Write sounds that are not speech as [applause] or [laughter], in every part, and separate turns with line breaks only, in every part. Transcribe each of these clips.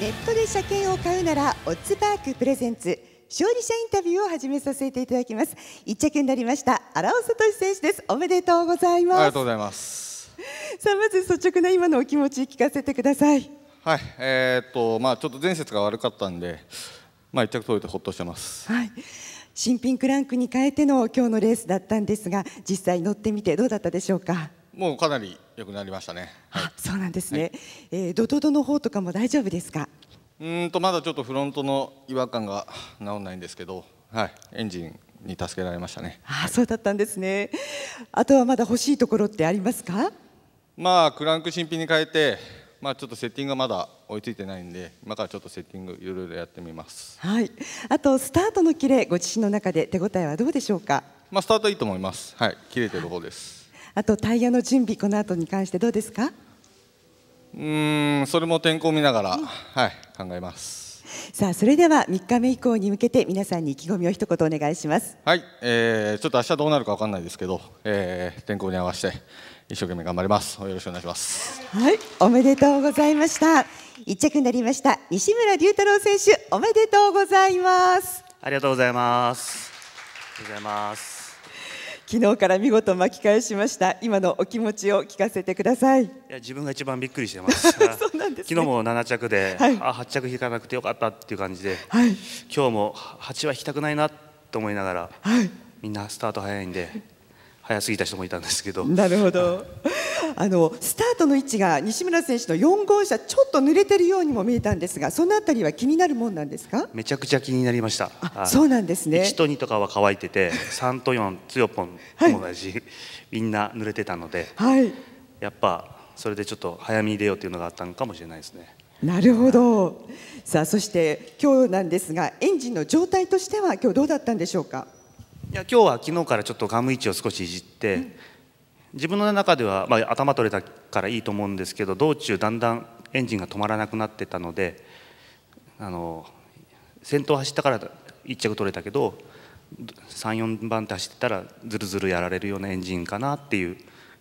ネットで車検を買うならオッズパークプレゼンツ勝利者インタビューを始めさせていただきます一着になりました荒尾聡選手ですおめでとうございますありがとうございますさあまず率直な今のお気持ち聞かせてください
はいえー、っとまあちょっと前節が悪かったんでまあ一着取れてほっとしてます
はい新品クランクに変えての今日のレースだったんですが実際乗ってみてどうだったでしょうか
もうかなり良くなりましたね。
はい、あ、そうなんですね。はい、えー、ドドドの方とかも大丈夫ですか。
うんとまだちょっとフロントの違和感が治らないんですけど、はい、エンジンに助けられましたね。
あ、はそうだったんですね。あとはまだ欲しいところってありますか。
まあクランク新品に変えて、まあちょっとセッティングがまだ追いついてないんで、今からちょっとセッティングいろいろやってみます。
はい。あとスタートの切れご自身の中で手応えはどうでしょうか。
まあスタートいいと思います。はい、切れてる方です。
あとタイヤの準備、この後に関してどうですか
うんそれも天候を見ながら、はい考えます
さあそれでは3日目以降に向けて皆さんに意気込みを一言お願いします
はい、えー、ちょっと明日どうなるか分かんないですけど、えー、天候に合わせて一生懸命頑張りますよろしくお願いします
はいおめでとうございました一着になりました西村龍太郎選手おめでとうございますありがとうございますありがとうございます昨日から見事巻き返しました今のお気持ちを聞かせてくださいい
や自分が一番びっくりしてます [laughs] そうなんです、ね、昨日も7着で、はい、あ8着引かなくてよかったっていう感じで、はい、今日も8は引きたくないなと思いながら、はい、みんなスタート早いんで早すぎた人もいたんですけど。なる
ほど。あのスタートの位置が西村選手の4号車ちょっと濡れてるようにも見えたんですが、そのあたりは気になるもんなんですか？
めちゃくちゃ気になりました。あ、そうなんですね。1と2とかは乾いてて、3 [laughs] と4、強よぽんも同じ、はい、みんな濡れてたので、はい、やっぱそれでちょっと早めに出ようというのがあったのかもしれないです
ね。なるほど。さあそして今日なんですが、エンジンの状態としては今日どうだったんでしょうか？
いや今日は昨日からちょっとガム位置を少しいじって、うん、自分の中では、まあ、頭取れたからいいと思うんですけど道中だんだんエンジンが止まらなくなってたのであの先頭走ったから1着取れたけど34番手走ってたらずるずるやられるようなエンジンかなっていう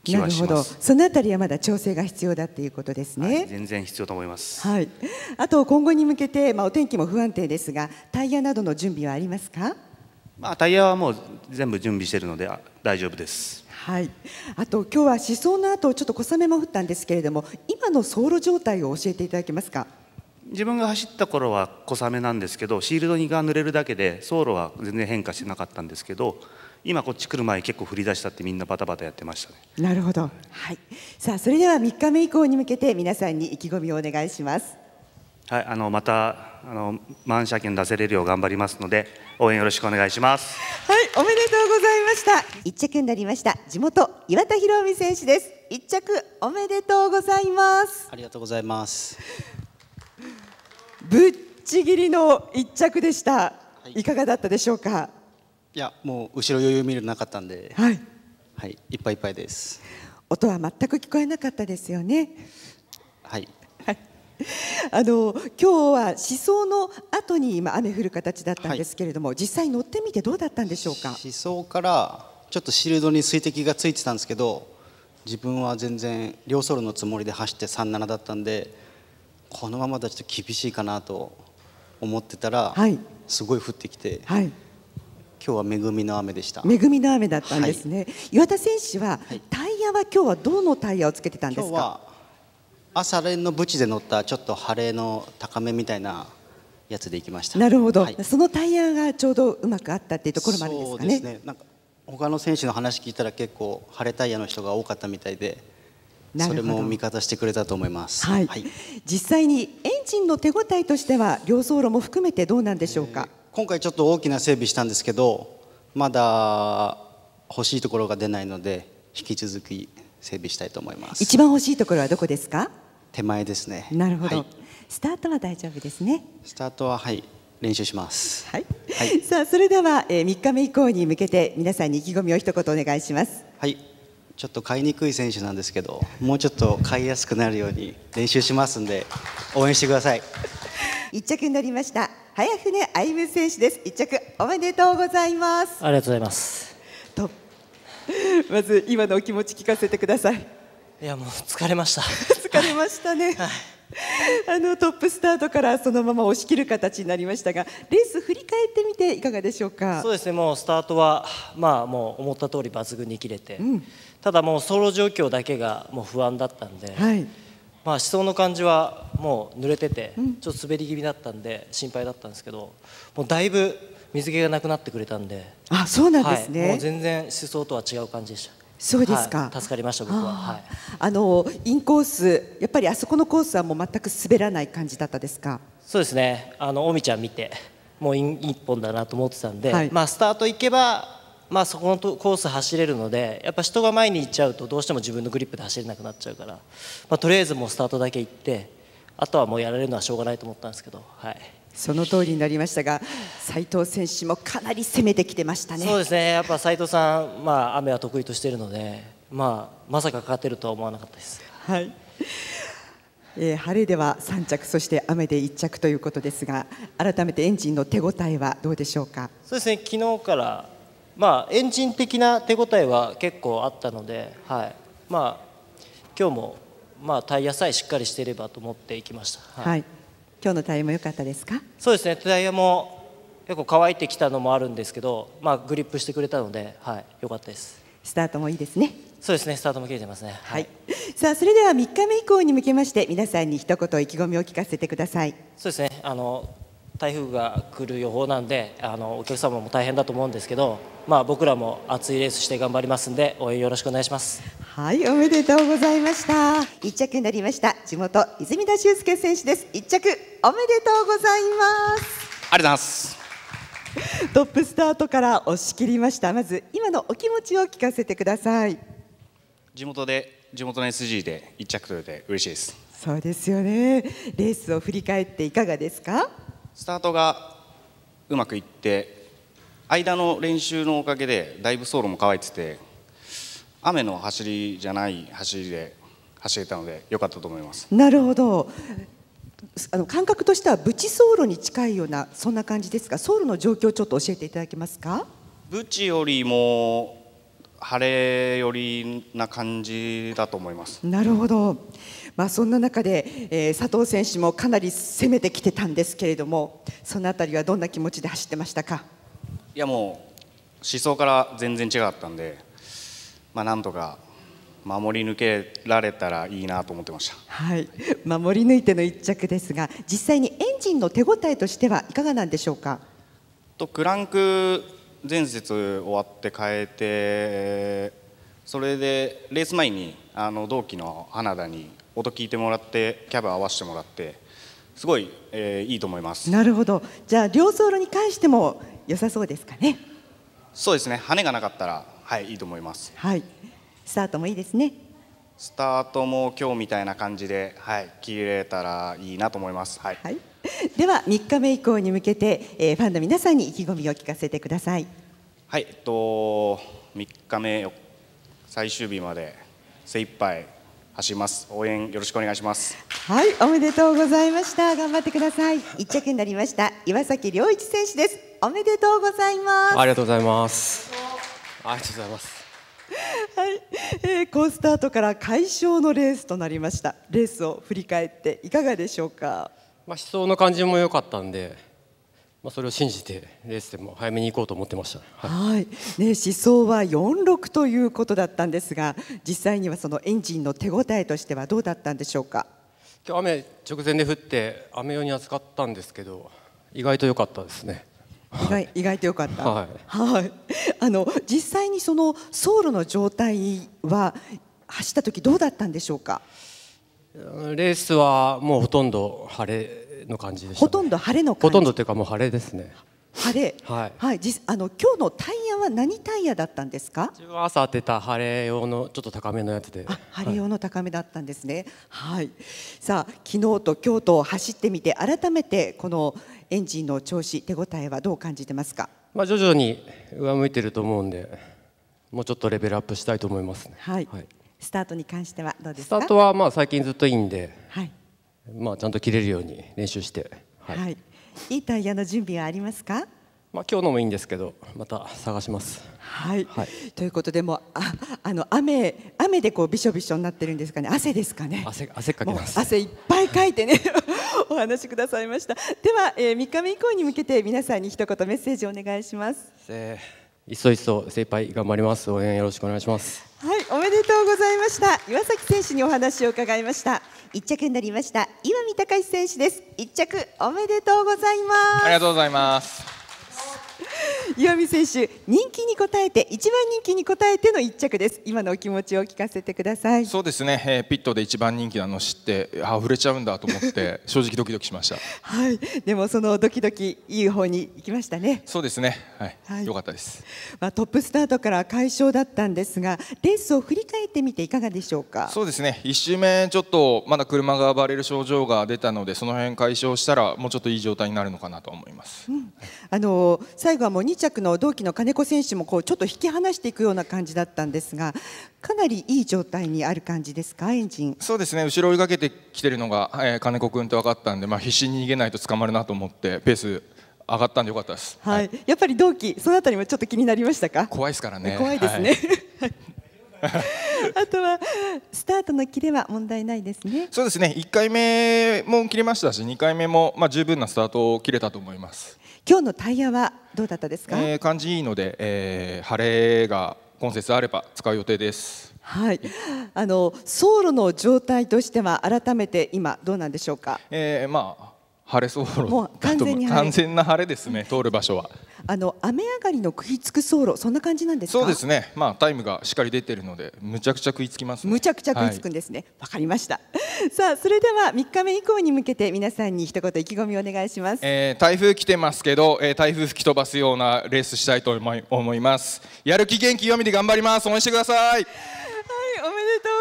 気はしますなるほどそ
のあたりはまだ調整が必要だっていうことですね、はい、
全然必要と思いま
す、はい、あと今後に向けて、まあ、お天気も不安定ですがタイヤなどの準備はありますか
まあ、タイヤはもう全部準備しているので大丈夫です。
はい、あと今日は思想の後ちょっと小雨も降ったんですけれども今の走路状態を教えていただけますか
自分が走った頃は小雨なんですけどシールドにが濡れるだけで走路は全然変化してなかったんですけど今こっち来る前結構降り出したってみんなバタバタやってま
したねなるほど、はい、さあそれでは3日目以降に向けて皆さんに意気込みをお願いします
はい、あのまたあの満車券出せれるよう頑張りますので応援よろしくお願いします。
はい、おめでとうございました。一着になりました地元岩田博美選手です。一着おめでとうございます。
ありがとうございます。
ぶっちぎりの一着でした。はい、いかがだったでしょうか。
いや、もう後ろ余裕見るなかったんで。はい。はい、いっぱいいっぱい
です。音は全く聞こえなかったですよね。はい。[laughs] あの今日は思想の後に今雨降る形だったんですけれども、はい、実際乗ってみてどうだったんでしょうか思想
からちょっとシールドに水滴がついてたんですけど自分は全然両ソロのつもりで走って37だったんでこのままだと厳しいかなと思ってたら、はい、すごい降ってきて。は
い今日は恵み
の雨でした。恵みの雨だったんですね。
はい、岩田選手は、タイヤは今日はどのタイヤをつけてたんですか。
朝練のブチで乗ったちょっと晴れの高めみたいなやつで行きましたなるほど、はい、
そのタイヤがちょうどうまくあったっていうところもあるですかね。
ねなんか他の選手の話聞いたら結構晴れタイヤの人が多かったみたいでそれも味方してくれたと思います、
はい、はい、実際にエンジンの手応えとしては両走路も含めてどうなんでしょうか、えー、
今回ちょっと大きな整備したんですけどまだ欲しいところが出ないので引き続き整備したいと思います
一番欲しいところはどこですか
手前ですねなるほど、はい、
スタートは大丈夫ですね
スタートははい練習します、
はい、はい、[laughs] さあそれでは、えー、3日目以降に向けて皆さんに意気込みを一言お願いしますはい
ちょっと買いにくい選手なんですけどもうちょっと買いやすくなるように練習しますんで
応援してください
1 [laughs] 着になりました早船歩夢選手です1着おめでとうございます
ありがとうございますと [laughs] まず今のお気持
ち聞かせてください
いやもう疲れました [laughs]
疲れましたね、はいあのトップスタートからそのまま押し切る形になりましたがレース振り返ってみていかがでしょうかそうで
すねもうスタートは、まあ、もう思った通り抜群に切れて、うん、ただ、もう走路状況だけがもう不安だったんで、はい、まあ、思想の感じはもう濡れてて、ちょっと滑り気味だったんで心配だったんですけどもうだいぶ水気がなくなってくれたんで
あそうなんですね、はい、もう全
然思想とは違う感じでした。
そうですか、はい、助かりました僕は、はい、あのインコースやっぱりあそこのコースはもう全く滑らない感じだったですか
そうですねあのおみちゃん見てもう一本だなと思ってたんで、はい、まあスタート行けばまあそこのコース走れるのでやっぱ人が前に行っちゃうとどうしても自分のグリップで走れなくなっちゃうから、まあ、とりあえずもうスタートだけ行ってあとはもうやられるのはしょうがないと思ったんですけどはい。その通りになりましたが、斉藤選手も
かなり攻めてきてましたね。そ
うですね。やっぱ斉藤さん、まあ雨は得意としているので、まあまさか勝てるとは思わなかったです。
はい。えー、晴れでは3着、そして雨で1着ということですが、改めてエンジンの手応えはどうでしょうか
そうですね、昨日から、まあ、エンジン的な手応えは結構あったので、はいまあ今日も、まあ、タイヤさえしっかりしていればと思っていきました。
はい、はい今日の対応も良かったですか
そうですね対応も結構乾いてきたのもあるんですけど、まあ、グリップしてくれたのではい、かったです
スタートもいいですね
そうですねスタートも切れてますね、はい、はい、
さあそれでは3日目以降に向けまして皆さんに一言意気込みを聞かせてください
そうですねあの台風が来る予報なんであのお客様も大変だと思うんですけど、まあ、僕らも熱いレースして頑張りますんで応援よろしくお願いします。
はいおめでとうございました一着になりました地元泉田修介選手です一着おめでとうございますありがとうございますトップスタートから押し切りましたまず今のお気持ちを聞かせてください
地元で地元の SG で一着取れて嬉しいです
そうですよねレースを振り返っていかがですか
スタートがうまくいって間の練習のおかげでだいぶ走路も乾いてて雨の走りじゃない走りで走れたので良かったと思いま
すなるほどあの感覚としてはブチ走路に近いようなそんな感じですが走路の状況をちょっと教えていただけますか
ブチよりも晴れ寄りな感じだと思います
なるほど、まあ、そんな中で、えー、佐藤選手もかなり攻めてきてたんですけれどもそのあたりはどんな気持ちで走ってましたか
いやもう思想から全然違ったんでまあ、なんとか守り抜けられたらいいなと思ってました、
はい、守り抜いての1着ですが実際にエンジンの手応えとしてはいかがなんでしょうか
とクランク前節終わって変えてそれでレース前にあの同期の花田に音聞いてもらってキャブ合わせてもらってすごい、えー、いいと思いま
すなるほどじゃあ両走路に関しても良さそうですかね
そうですね羽がなかったらはいいいと思います
はいスタートもいいですね
スタートも今日みたいな感じで、はい、切れたらいいなと思います。はい、はい、
では3日目以降に向けて、えー、ファンの皆さんに意気込みを聞かせてください。
はい、えっと3日目最終日まで精一杯走ります。応援よろしくお願いします。
はい、おめでとうございました。頑張ってください。1着になりました岩崎良一選手です。おめでとうございます。ありがと
うございます。ありがとうございます。
はい、えー、好スタートから快勝のレースとなりました。レースを振り返っていかがでしょうか。
まあ、思想の感じも良かったんで、まあ、それを信じてレースでも早め
に行こうと思ってました、はい、はいね、思想は46ということだったんですが実際にはそのエンジンの手応えとしてはどうだったんでしょうか
今日雨直前で降って雨用に扱ったんですけど意外と良かったですね
意外意外と良かった、
は
い、
はい、あの実際にその走路の状態は走った時どうだったんでしょうか
レースはもうほとんど晴れの感じです、ね、ほとんど晴れのほとんどというかもう晴れですね晴れ、はい、
はい、あの今日のタイヤは何タイヤだったんですか。
朝当てた晴れ用のちょっと高めのやつで。
晴れ用の高めだったんですね。はい。はい、さあ昨日と今日と走ってみて改めてこの、エンジンの調子、手応えはどう感じてますか、
まあ、徐々に上向いてると思うんで、もうちょっとレベルアップしたいと思いますね、はいは
い、スタートに関してはどうですかスタート
はまあ最近ずっといいんで、はいまあ、ちゃんと切れるように練習して、
はい、はい、いいタイヤの準備はありますか
まあ、今日のもいいんですけど、また探します。はい、はい、
ということでもあ、あの雨、雨でこうびしょびしょになってるんですかね、汗ですかね。汗、汗かきます。汗いっぱいかいてね、お話しくださいましたでは、えー、3日目以降に向けて皆さんに一言メッセージお願いします、
えいそいそ精一杯頑張ります応援よろしくお願いします
はいおめでとうございました岩崎選手にお話を伺いました一着になりました岩見隆選手です一着おめでとうございますあり
がとうございます
岩見選手人気に応えて一番人気に応えての一着です今のお気持ちを聞かせてください
そうですね、えー、ピットで一番人気なの知ってあ溢れちゃうんだと思って [laughs] 正直ドキドキしました
はいでもそのドキドキいい方に行きましたね
そうですねはい、はい、よかったです、
まあ、トップスタートから快勝だったんですがレースを振り返ってみていかがでしょうか
そうですね一周目ちょっとまだ車が暴れる症状が出たのでその辺解消したらもうちょっといい状態になるのかなと思います、
うん、あの最後はもう着の同期の金子選手もこうちょっと引き離していくような感じだったんですがかなりいい状態にある感じですかエンジン
そうですね後ろ追いかけてきてるのが、えー、金子君と分かったんで、まあ、必死に逃げないと捕まるなと思ってペース上がったんでよかったです、
はい、はい、やっぱり同期そのあたりもちょっと気になりましたか怖いですからね怖いですね、はい [laughs] あとはスタートの切れは問題ないですね。そ
うですね。1回目も切れましたし、2回目もまあ十分なスタートを切れたと思います。
今日のタイヤはどうだったですか、
えー、感じいいので、えー、晴れが今節あれば使う予定です。
はい、あの走路の状態としては改めて今どうなんでしょうか。えー、まあ
晴れ走路完全に完全な晴れですね通る場所は。
あの雨上がりの食いつく走路そんな感じなんですか。そうです
ね。まあタイムがしっかり出てるのでむちゃくちゃ食いつきます、ね、むちゃくちゃ食いつくん
ですね。わ、はい、かりました。さあそれでは3日目以降に向けて皆さんに一言意気込みお願いします。
えー、台風来てますけど、えー、台風吹き飛ばすようなレースしたいと思い思います。やる気元気読みで頑張ります。応援してください。おめで
と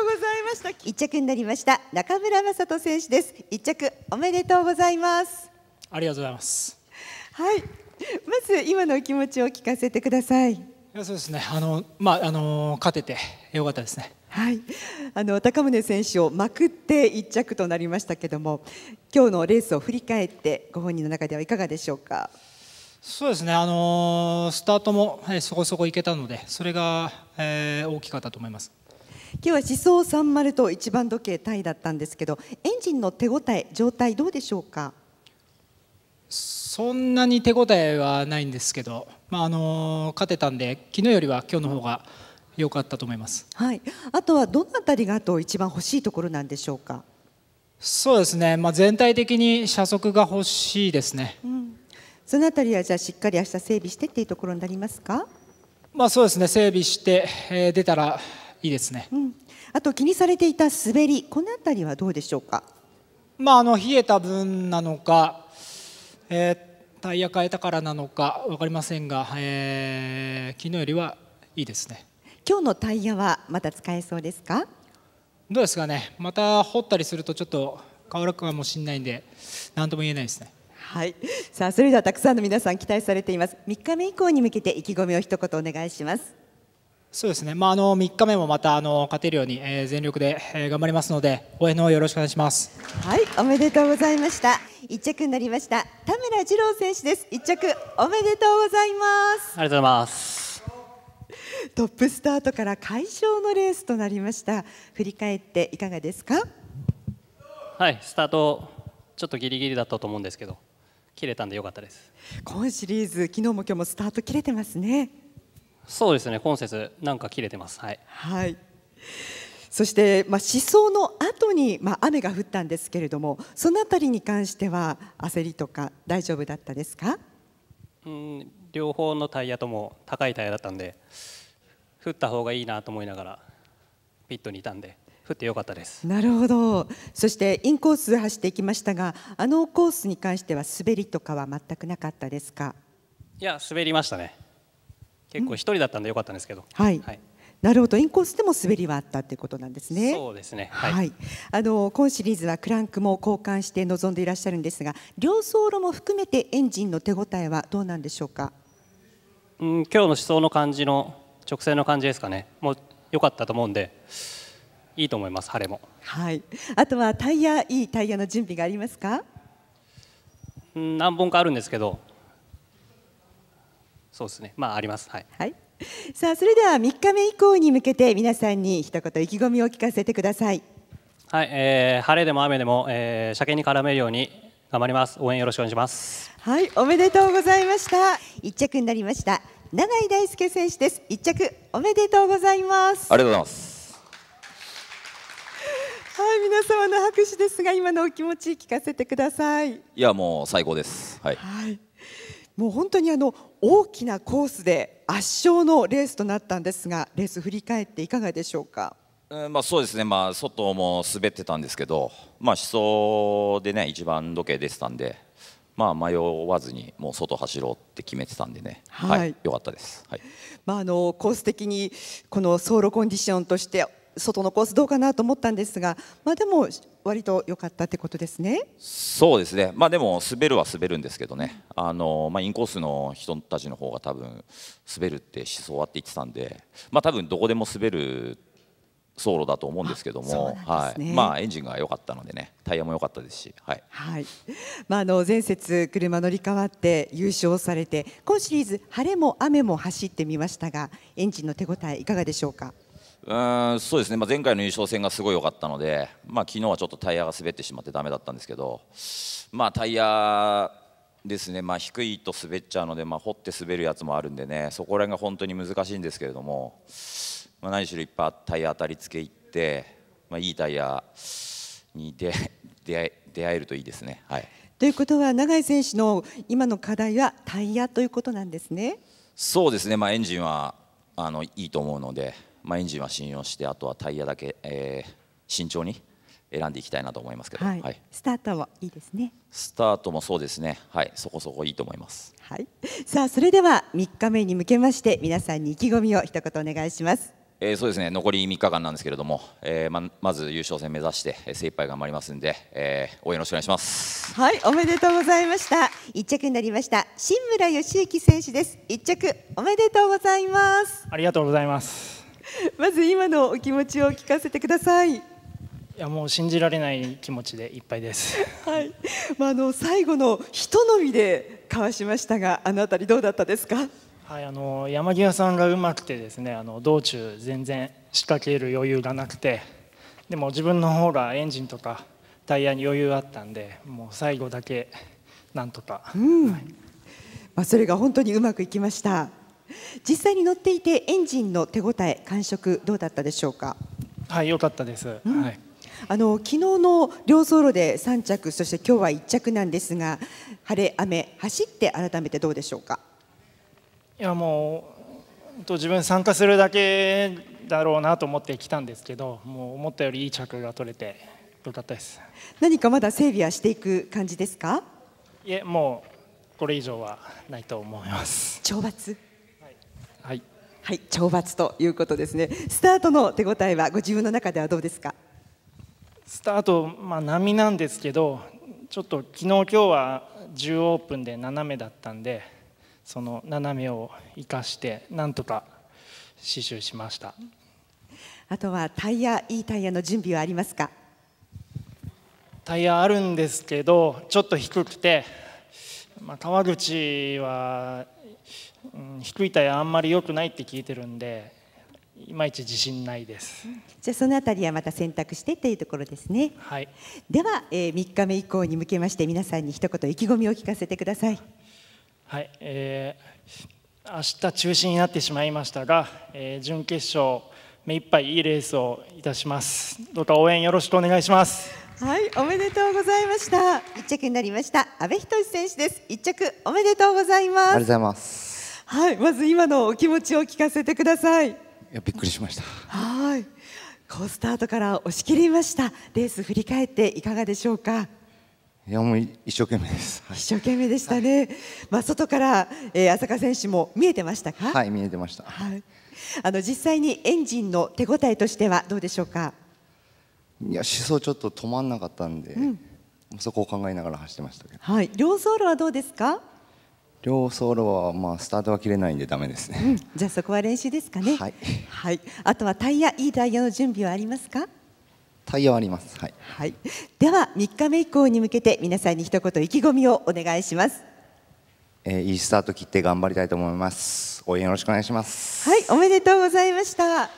うございました一着になりました中村雅人選手です一着おめでとうございます
ありがとうございます
はいまず今のお気持ちを聞かせてください。そうですね。あのまああの勝てて良かったですね。はい。あの高宗選手をまくって一着となりましたけども、今日のレースを振り返ってご本人の中ではいかがでしょうか。
そうですね。あのスタートも、えそこそこ行けたので、それが、えー、大きかったと思います。
今日は思想30と一番時計タイだったんですけど、エンジンの手応え状態どうでしょうか。
そんなに手応えはないんですけど、まあ、あの勝てたんで昨日よりは今日の方が良かったと思います、はい、
あとはどの辺りがあと一番欲しいところなんでしょうかそうですね、まあ、全体的に車速が欲しいですね、うん、その辺りはじゃあしっかり明日整備してっていうところになりますか、まあ、そうですね整備して、えー、出たらいいですね、うん、あと気にされていた滑りこの辺りはどうでしょうか、まあ、あの冷えた分なの
かえー、タイヤ変えたからなのか分かりませんが、えー、昨日よりはいいですね
今日のタイヤはまた使えそうですかどうですかねま
た掘ったりするとちょっと変わるかもしれないんで何とも言えないですね
はいさあそれではたくさんの皆さん期待されています3日目以降に向けて意気込みを一言お願いしますそうですね、まあ、あの3日目もまたあの勝て
るように、えー、全力で、えー、頑張りますので応援のよろしくお願いします
はいおめでとうございました1着になりました田村二郎選手です1着おめでとうございます
ありがとうございます
トップスタートから快勝のレースとなりました振り返っていかがですか
はいスタートちょっとギリギリだったと思うんですけど切れたんで良かったです
今シリーズ昨日も今日もスタート切れてますね
そうですね今節なんか切れてますはい、は
い、そして、まあ、思想の後にまあ、雨が降ったんですけれどもその辺りに関しては焦りとか大丈夫だったですか
うん両方のタイヤとも高いタイヤだったんで降った方がいいなと思いながらピットにいたんで降ってよかったです
なるほどそしてインコース走っていきましたがあのコースに関しては滑りとかは全くなかったですか
いや滑りましたね結構一人だったんでよかったんですけど、
はい、はい、なるほどインコースでも滑りはあったということなんですね。そうですね、はい、はい、あの今シリーズはクランクも交換して臨んでいらっしゃるんですが両走路も含めてエンジンの手応えはどうなんでしょうか、
うん、今日の思想の感じの直線の感じですかねもう良かったと思うんでいいと思います晴れも。
はい、あとはタイヤいいタイヤの準備がありますか、
うん、何本かあるんですけどそうですねまあありますはい、はい、
さあそれでは三日目以降に向けて皆さんに一言意気込みを聞かせてください
はい、えー、晴れでも雨でも、えー、車検に絡めるように頑張ります応援よろしくお願いします
はいおめでとうございました一着になりました永井大輔選手です一着おめでとうございますありがとうございますはい皆様の拍手ですが今のお気持ち聞かせてくださいい
やもう最高ですはい、はい
もう本当にあの大きなコースで圧勝のレースとなったんですがレース振り返っていかがでしょうか。
うんまあ、そうですね、まあ、外も滑ってたんですけど、まあ、思想でね一番時計出てたんで、まあ、迷わずにもう外走ろうって決めてたんでね、はい、はい、かったです、はい
まあ、あのコース的にこの走路コンディションとして外のコースどうかなと思ったんですが、まあ、でも割と良かったってことですね
そうですね、まあ、でも滑るは滑るんですけどねあの、まあ、インコースの人たちの方が多分滑るって思想はって言ってたんで、まあ、多分どこでも滑る走路だと思うんですけども、ね、はい、まあエンジンが良かったのでね、タイヤも良かったですし、はい。はい。
まああの前節車乗り換わって優勝されて、今シリーズ晴れも雨も走ってみましたが、エンジンの手応えいかがでしょうか。
うんそうですね、まあ、前回の優勝戦がすごい良かったので、まあ昨日はちょっとタイヤが滑ってしまってだめだったんですけど、まあ、タイヤですね、まあ、低いと滑っちゃうので、まあ、掘って滑るやつもあるんでねそこら辺が本当に難しいんですけれども、まあ、何しろいっぱいタイヤ当たりつけいって、まあ、いいタイヤに [laughs] 出会えるといいですね。はい、
ということは永井選手の今の課題はタイヤということなんですね。
そうですね、まあ、エンジンはあのいいと思うので。まあ、エンジンは信用してあとはタイヤだけ、えー、慎重に選んでいきたいなと思いますけど、はいはい、
スタートもいいですね
スタートもそうですねはいそこそこいいと思いますはい
さあそれでは3日目に向けまして皆さんに意気込みを一言お願いします
えー、そうですね残り3日間なんですけれども、えー、ままず優勝戦目指して精一杯頑張りますんで、えー、応援よろしくお願いします
はいおめでとうございました一着になりました新村義之選手です一着おめでとうございます
ありがとうございます
[laughs] まず今のお気持ちを聞かせてください。い
やもう信じられない気持ちでいっぱ
いです。[laughs] はい。まああの最後のひとみで交わしましたが、あのあたりどうだったですか。
はい、あの山際さんがうまくてですね、あの道中全然仕掛ける余裕がなくて、でも自分の方がエンジンとかタイヤに余裕あったんで、もう最
後だけなんとか。うん。はい、まあそれが本当にうまくいきました。実際に乗っていてエンジンの手応え感触どうだったでしょうか
はい良かったです、うん、はい
あの昨日の両走路で三着そして今日は一着なんですが晴れ雨走って改めてどうでしょうかい
やもうと自分参加するだけだろうなと思ってきたんですけどもう思ったよりいい着が取れてよかったです
何かまだ整備はしていく感じですか
いえもうこれ以上はないと思います懲罰はい、はい、懲罰ということですねス
タートの手応えはご自分の中ではどうですか
スタート、まあ、波なんですけどちょっと昨日今日は10オープンで斜めだったんでその斜めを生かしてなんとか刺繍しました
あとはタイヤいいタイヤの準備はありますか
タイヤあるんですけどちょっと低くて、まあ、川口はうん、低い体あんまり良くないって聞いてるんでいまいち自信ないです。じゃあそのあ
たりはまた選択してっていうところですね。はい。では、えー、3日目以降に向けまして皆さんに一言意気込みを聞かせてください。
はい。えー、明日中止になってしまいましたが、えー、準決勝目いっぱいいいレースをいたします。どうか応援よろしくお願いします。
はい、おめでとうございました。一着になりました。阿部仁選手です。一着おめでとうございます。ありがとうございます。はいまず今のお気持ちを聞かせてくださいい
やびっくりしました
はいコースタートから押し切りましたレース振り返っていかがでしょうか
いやもう一生懸命です、
はい、一生懸命でしたね、はい、まあ外から、えー、浅香選手も見えてましたかはい見えてました、はい、あの実際にエンジンの手応えとしてはどうでしょうか
いや思想ちょっと止まんなかったんで、うん、そこを考えながら走ってましたけど
はい両走路はどうですか
両ソ路はまあスタートは切れないんでダ
メですね、うん、じゃあそこは練習ですかね、はい、はい、あとはタイヤいいタイヤの準備はありますかタイヤはありますはい、はい、では3日目以降に向けて皆さんに一言意気込みをお願いします
えー、いいスタート切って頑張りたいと思います応援よろしくお願いします
はいおめでとうございました